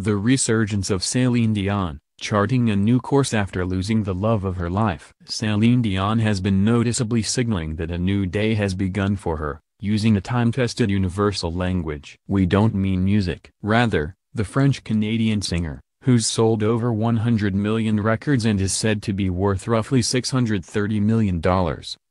The resurgence of Celine Dion, charting a new course after losing the love of her life. Celine Dion has been noticeably signaling that a new day has begun for her, using a time-tested universal language. We don't mean music. Rather, the French-Canadian singer, who's sold over 100 million records and is said to be worth roughly $630 million,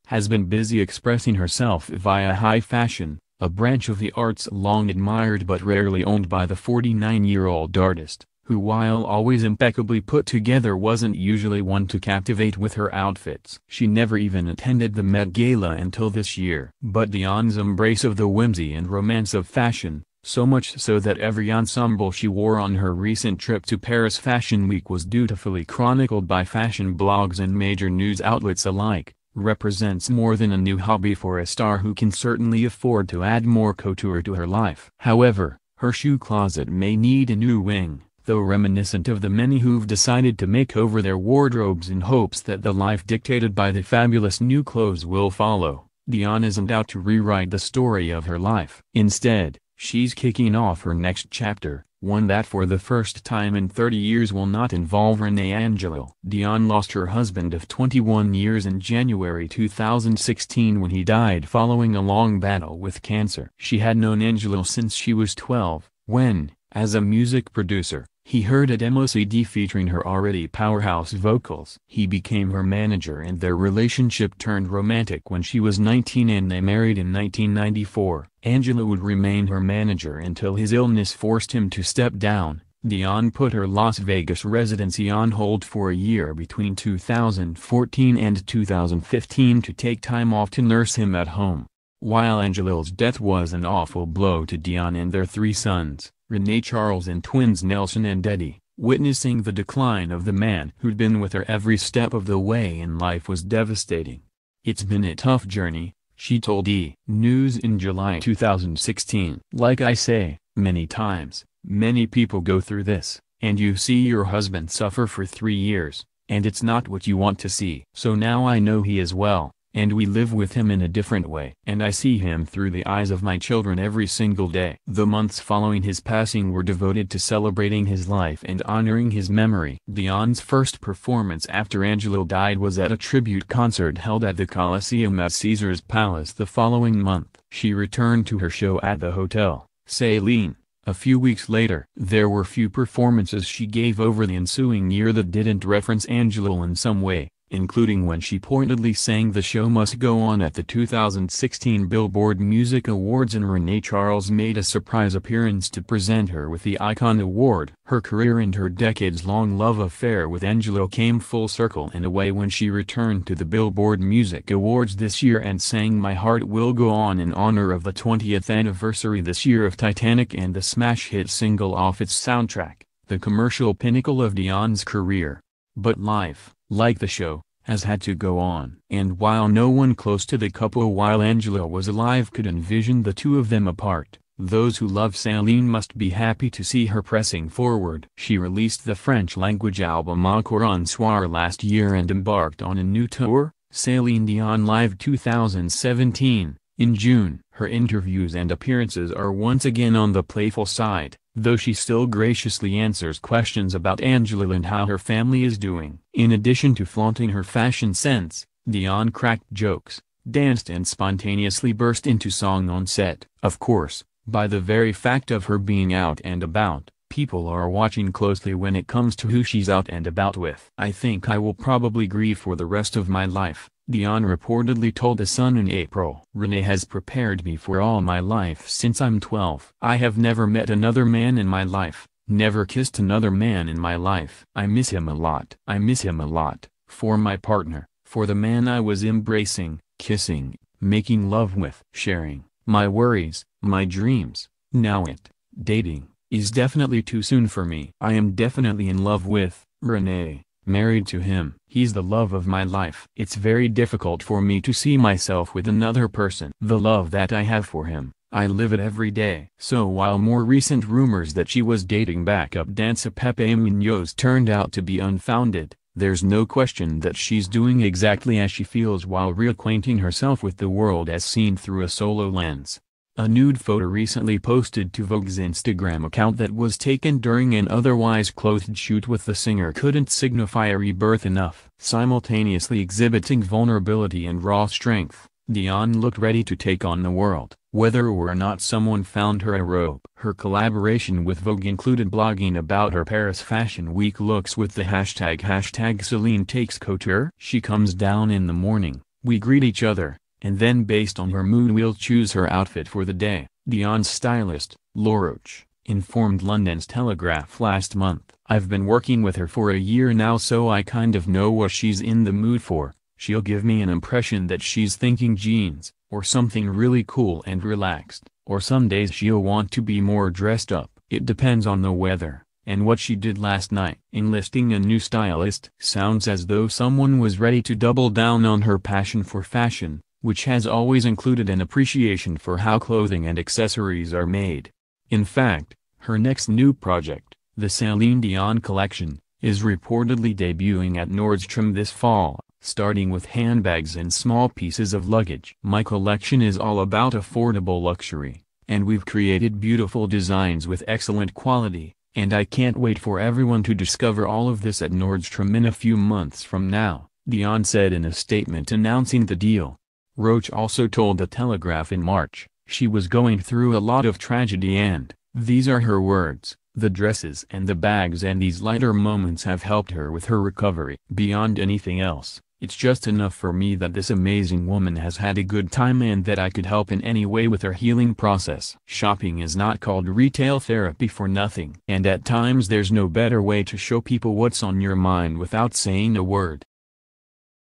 has been busy expressing herself via high fashion, a branch of the arts long admired but rarely owned by the 49-year-old artist, who while always impeccably put together wasn't usually one to captivate with her outfits. She never even attended the Met Gala until this year. But Dion's embrace of the whimsy and romance of fashion, so much so that every ensemble she wore on her recent trip to Paris Fashion Week was dutifully chronicled by fashion blogs and major news outlets alike represents more than a new hobby for a star who can certainly afford to add more couture to her life. However, her shoe closet may need a new wing, though reminiscent of the many who've decided to make over their wardrobes in hopes that the life dictated by the fabulous new clothes will follow. Dion isn't out to rewrite the story of her life. Instead, she's kicking off her next chapter, one that for the first time in 30 years will not involve Renee Angelo. Dion lost her husband of 21 years in January 2016 when he died following a long battle with cancer. She had known Angelo since she was 12, when, as a music producer, he heard at MOCD featuring her already powerhouse vocals. He became her manager and their relationship turned romantic when she was 19 and they married in 1994. Angela would remain her manager until his illness forced him to step down. Dion put her Las Vegas residency on hold for a year between 2014 and 2015 to take time off to nurse him at home. While Angela's death was an awful blow to Dion and their three sons, Renee Charles and twins Nelson and Eddie, witnessing the decline of the man who'd been with her every step of the way in life was devastating. It's been a tough journey, she told E! News in July 2016. Like I say, many times, many people go through this, and you see your husband suffer for three years, and it's not what you want to see. So now I know he is well, and we live with him in a different way. And I see him through the eyes of my children every single day. The months following his passing were devoted to celebrating his life and honoring his memory. Dion's first performance after Angelo died was at a tribute concert held at the Coliseum at Caesar's Palace the following month. She returned to her show at the Hotel, Saline. A few weeks later, there were few performances she gave over the ensuing year that didn't reference Angelo in some way including when she pointedly sang the show must go on at the 2016 Billboard Music Awards and Renee Charles made a surprise appearance to present her with the Icon Award. Her career and her decades-long love affair with Angelo came full circle in a way when she returned to the Billboard Music Awards this year and sang My Heart Will Go On in honor of the 20th anniversary this year of Titanic and the smash hit single off its soundtrack, the commercial pinnacle of Dion's career. But life like the show, has had to go on. And while no one close to the couple while Angela was alive could envision the two of them apart, those who love Saline must be happy to see her pressing forward. She released the French-language album Encore en Soir last year and embarked on a new tour, Saline Dion Live 2017, in June. Her interviews and appearances are once again on the playful side, though she still graciously answers questions about Angela and how her family is doing. In addition to flaunting her fashion sense, Dion cracked jokes, danced and spontaneously burst into song on set. Of course, by the very fact of her being out and about, people are watching closely when it comes to who she's out and about with. I think I will probably grieve for the rest of my life, Dion reportedly told The Sun in April. Renee has prepared me for all my life since I'm 12. I have never met another man in my life, Never kissed another man in my life. I miss him a lot. I miss him a lot, for my partner, for the man I was embracing, kissing, making love with, sharing, my worries, my dreams, now it, dating, is definitely too soon for me. I am definitely in love with, Renee, married to him. He's the love of my life. It's very difficult for me to see myself with another person. The love that I have for him, I live it every day. So while more recent rumors that she was dating backup dancer Pepe Munoz turned out to be unfounded, there's no question that she's doing exactly as she feels while reacquainting herself with the world as seen through a solo lens. A nude photo recently posted to Vogue's Instagram account that was taken during an otherwise clothed shoot with the singer couldn't signify a rebirth enough. Simultaneously exhibiting vulnerability and raw strength, Dion looked ready to take on the world. Whether or not someone found her a rope. Her collaboration with Vogue included blogging about her Paris Fashion Week looks with the hashtag hashtag Celine takes couture. She comes down in the morning, we greet each other, and then based on her mood we'll choose her outfit for the day, Dion's stylist, Laroche, informed London's Telegraph last month. I've been working with her for a year now so I kind of know what she's in the mood for she'll give me an impression that she's thinking jeans, or something really cool and relaxed, or some days she'll want to be more dressed up. It depends on the weather, and what she did last night. Enlisting a new stylist sounds as though someone was ready to double down on her passion for fashion, which has always included an appreciation for how clothing and accessories are made. In fact, her next new project, the Celine Dion collection, is reportedly debuting at Nordstrom this fall starting with handbags and small pieces of luggage. My collection is all about affordable luxury, and we've created beautiful designs with excellent quality, and I can't wait for everyone to discover all of this at Nordstrom in a few months from now, Dion said in a statement announcing the deal. Roach also told The Telegraph in March, she was going through a lot of tragedy and, these are her words, the dresses and the bags and these lighter moments have helped her with her recovery. Beyond anything else, it's just enough for me that this amazing woman has had a good time and that I could help in any way with her healing process. Shopping is not called retail therapy for nothing. And at times there's no better way to show people what's on your mind without saying a word.